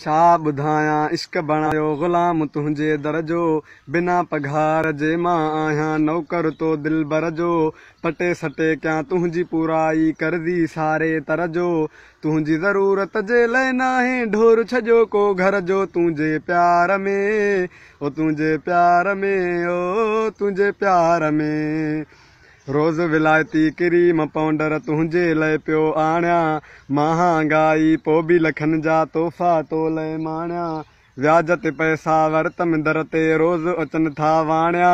छा ॿुधायां इश्क बणायो ग़ुलाम तुंहिंजे दर जो बिना पघार जे मां आहियां नौकर तो दिलि भर जो पटे सटे कयां तुंहिंजी पूराई करी सारे तर जो तुंहिंजी ज़रूरत जे लाइ नाहे ढोर छॾियो को घर जो तुंहिंजे प्यार में ओ तुंहिंजे प्यार में ओ तुंहिंजे प्यार में रोज विलायती क्रीम पाउंडर तुंहिंजे लियो आणियां महांगाई पोइ बि लखनि जा तोहफ़ा तो ले माणिया व्याज ते पैसा वरितमि दर ते रोज़ अचनि था वाणिया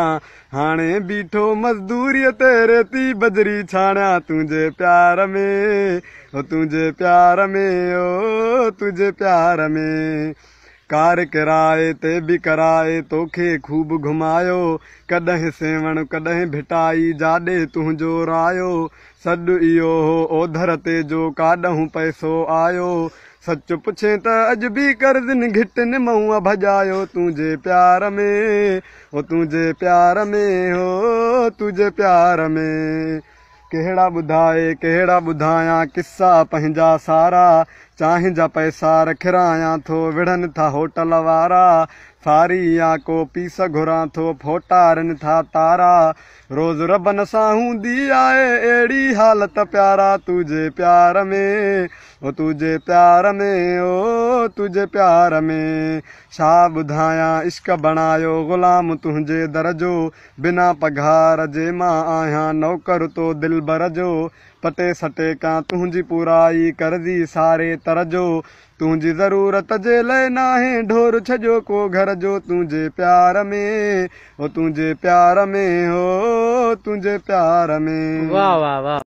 हाणे बीठो मज़दूरीअ ते रेती बजरी छाणिया तुंहिंजे प्यार में तुंहिंजे प्यार में ओ तुंहिंजे प्यार में कार किराए ते बि कराए तोखे ख़ूब घुमायो कॾहिं सेवण कॾहिं भिटाई जाॾे तुंहिंजो रायो सॾु इहो हो ओधर ते जो काॾहूं पैसो आयो सच पुछे त अॼु बि कर्ज़नि घिटनि मऊं भॼायो तुंहिंजे प्यार में हो तुंहिंजे प्यार में हो तुंहिंजे प्यार में कहिड़ा ॿुधाए कहिड़ा ॿुधायां किसा पंहिंजा सारा चांहि जा पैसा रखिरायां थो विढ़नि था होटल वारा फारी या को पीस घुरा थो फोटारन था तारा रोज़ रबन हूंदी प्यारा तुझे प्यार में ओ तुझे प्यार में ओ तुझे प्यार में छा ॿुधायां इश्क बणायो ग़ुलाम तुंहिंजे दर जो बिना पघार जे मां आहियां नौकर तो दिलि भर जो पटे सटे का तुझी पुराई कर दी सारे तर जो ज़रूरत जे ना है ढोर छजो को घर जो तुझे प्यार में हो तुझे प्यार में हो तुझे प्यार में वाह वाह वाह